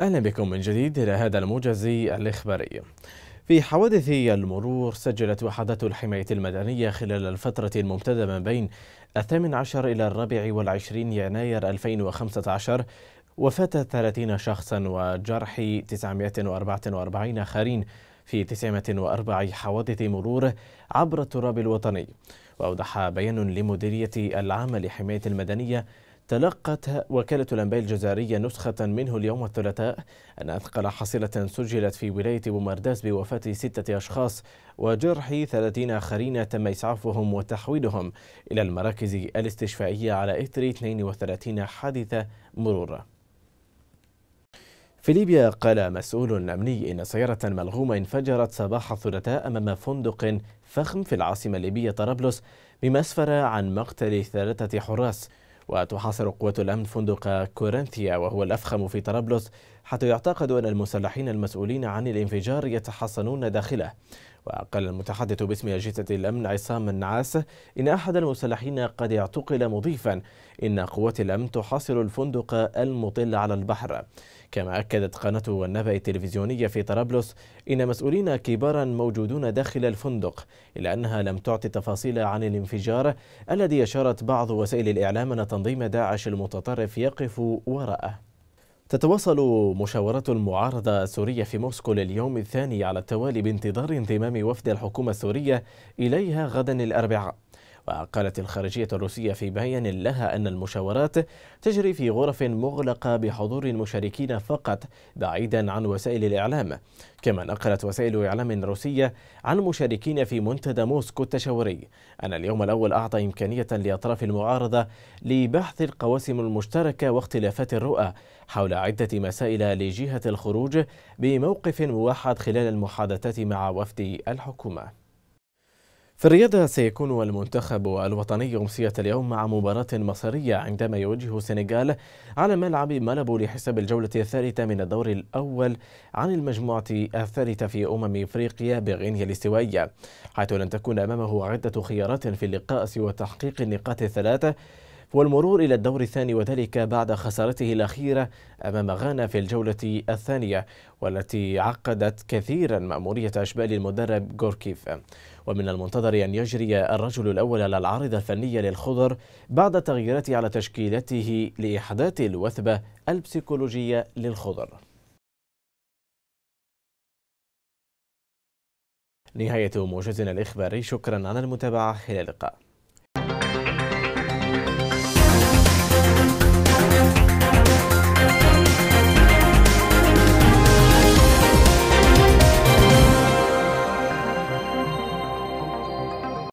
أهلا بكم من جديد إلى هذا الموجز الإخباري في حوادث المرور سجلت وحدات الحماية المدنية خلال الفترة الممتدة ما بين الثامن عشر إلى الرابع والعشرين يناير 2015 وفاة 30 شخصا وجرح 944 آخرين في 904 حوادث مرور عبر التراب الوطني وأوضح بيان لمديرية العامة لحماية المدنية تلقت وكالة الأنباء الجزائرية نسخة منه اليوم الثلاثاء أن أثقل حصيلة سجلت في ولاية بومرداس بوفاة ستة أشخاص وجرح ثلاثين آخرين تم إسعافهم وتحويلهم إلى المراكز الاستشفائية على إثر 32 حادثة مرور في ليبيا قال مسؤول أمني إن سيارة ملغومة انفجرت صباح الثلاثاء أمام فندق فخم في العاصمة الليبية طرابلس بما أسفر عن مقتل ثلاثة حراس وتحاصر قوات الأمن فندق كورنثيا وهو الأفخم في طرابلس حتى يعتقد أن المسلحين المسؤولين عن الانفجار يتحصنون داخله وقال المتحدث باسم أجهزة الأمن عصام النعاس إن أحد المسلحين قد اعتقل مضيفا إن قوات الأمن تحاصر الفندق المطل على البحر كما أكدت قناة النبأ التلفزيونية في طرابلس إن مسؤولين كبارا موجودون داخل الفندق إلا أنها لم تعطي تفاصيل عن الانفجار الذي أشارت بعض وسائل الإعلام أن تنظيم داعش المتطرف يقف وراءه تتواصل مشاورات المعارضة السورية في موسكو لليوم الثاني على التوالي بانتظار انضمام وفد الحكومة السورية إليها غدا الأربعاء وقالت الخارجية الروسية في بيان لها أن المشاورات تجري في غرف مغلقة بحضور المشاركين فقط بعيدا عن وسائل الإعلام كما نقلت وسائل إعلام روسية عن مشاركين في منتدى موسكو التشاوري أن اليوم الأول أعطى إمكانية لأطراف المعارضة لبحث القواسم المشتركة واختلافات الرؤى حول عدة مسائل لجهة الخروج بموقف موحد خلال المحادثات مع وفد الحكومة في الرياضة سيكون المنتخب الوطني أمسية اليوم مع مباراة مصيرية عندما يوجه السنغال على ملعب مالبو لحساب الجولة الثالثة من الدور الأول عن المجموعة الثالثة في أمم إفريقيا بغينيا الاستوائية حيث لن تكون أمامه عدة خيارات في اللقاء سوى تحقيق النقاط الثلاثة والمرور إلى الدور الثاني وذلك بعد خسارته الأخيرة أمام غانا في الجولة الثانية والتي عقدت كثيرا مأمورية أشبال المدرب جوركيف ومن المنتظر أن يجري الرجل الأول على العارضة الفنية للخضر بعد تغييراته على تشكيلته لإحداث الوثبة البسيكولوجية للخضر نهاية موجزنا الإخباري شكرا على المتابعة إلى اللقاء